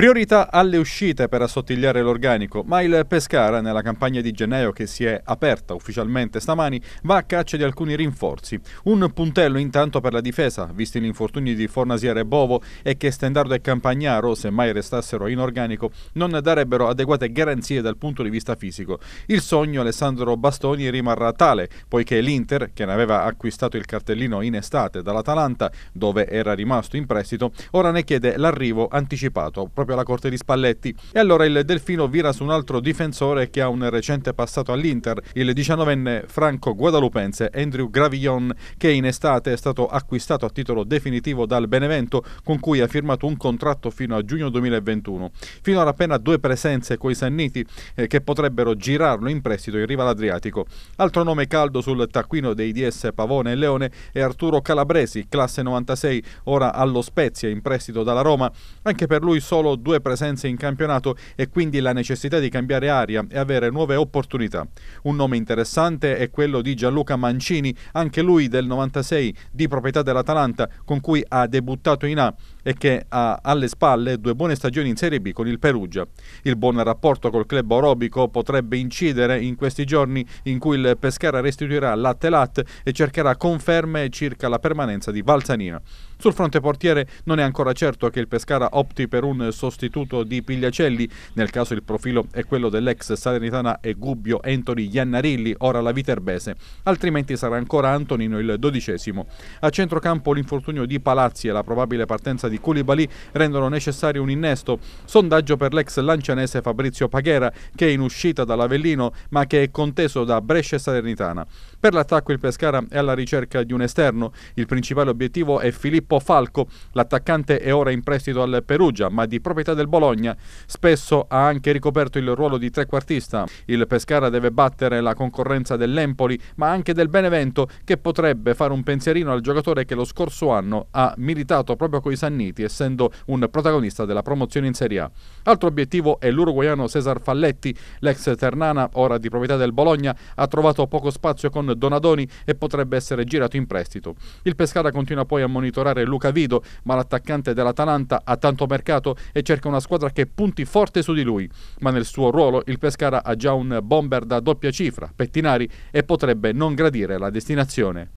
Priorità alle uscite per assottigliare l'organico, ma il Pescara, nella campagna di gennaio che si è aperta ufficialmente stamani, va a caccia di alcuni rinforzi. Un puntello intanto per la difesa, visti gli infortuni di Fornasiere e Bovo e che Stendardo e Campagnaro, se mai restassero in organico, non darebbero adeguate garanzie dal punto di vista fisico. Il sogno Alessandro Bastoni rimarrà tale, poiché l'Inter, che ne aveva acquistato il cartellino in estate dall'Atalanta, dove era rimasto in prestito, ora ne chiede l'arrivo anticipato proprio proprio alla corte di Spalletti. E allora il Delfino vira su un altro difensore che ha un recente passato all'Inter, il 19enne franco guadalupense Andrew Gravillon, che in estate è stato acquistato a titolo definitivo dal Benevento, con cui ha firmato un contratto fino a giugno 2021. Fino ad appena due presenze coi Sanniti eh, che potrebbero girarlo in prestito in riva all'Adriatico. Altro nome caldo sul taccuino dei DS Pavone e Leone è Arturo Calabresi, classe 96, ora allo Spezia in prestito dalla Roma. Anche per lui solo due presenze in campionato e quindi la necessità di cambiare aria e avere nuove opportunità. Un nome interessante è quello di Gianluca Mancini, anche lui del 96 di proprietà dell'Atalanta, con cui ha debuttato in A e che ha alle spalle due buone stagioni in Serie B con il Perugia. Il buon rapporto col club orobico potrebbe incidere in questi giorni in cui il Pescara restituirà l'Attelat e cercherà conferme circa la permanenza di Valsanina. Sul fronte portiere non è ancora certo che il Pescara opti per un sostituto di Pigliacelli, nel caso il profilo è quello dell'ex Salernitana e Gubbio Anthony Giannarilli, ora la Viterbese, altrimenti sarà ancora Antonino il dodicesimo. A centrocampo l'infortunio di Palazzi e la probabile partenza di Koulibaly rendono necessario un innesto, sondaggio per l'ex lancianese Fabrizio Paghera che è in uscita dall'Avellino ma che è conteso da Brescia e Salernitana. Per l'attacco il Pescara è alla ricerca di un esterno, il principale obiettivo è Filippo Falco, l'attaccante è ora in prestito al Perugia ma di proprietà del Bologna. Spesso ha anche ricoperto il ruolo di trequartista. Il Pescara deve battere la concorrenza dell'Empoli, ma anche del Benevento, che potrebbe fare un pensierino al giocatore che lo scorso anno ha militato proprio coi Sanniti, essendo un protagonista della promozione in Serie A. Altro obiettivo è l'uruguaiano Cesar Falletti, l'ex Ternana, ora di proprietà del Bologna, ha trovato poco spazio con Donadoni e potrebbe essere girato in prestito. Il Pescara continua poi a monitorare Luca Vido, ma l'attaccante dell'Atalanta ha tanto mercato e e cerca una squadra che punti forte su di lui, ma nel suo ruolo il Pescara ha già un bomber da doppia cifra, Pettinari, e potrebbe non gradire la destinazione.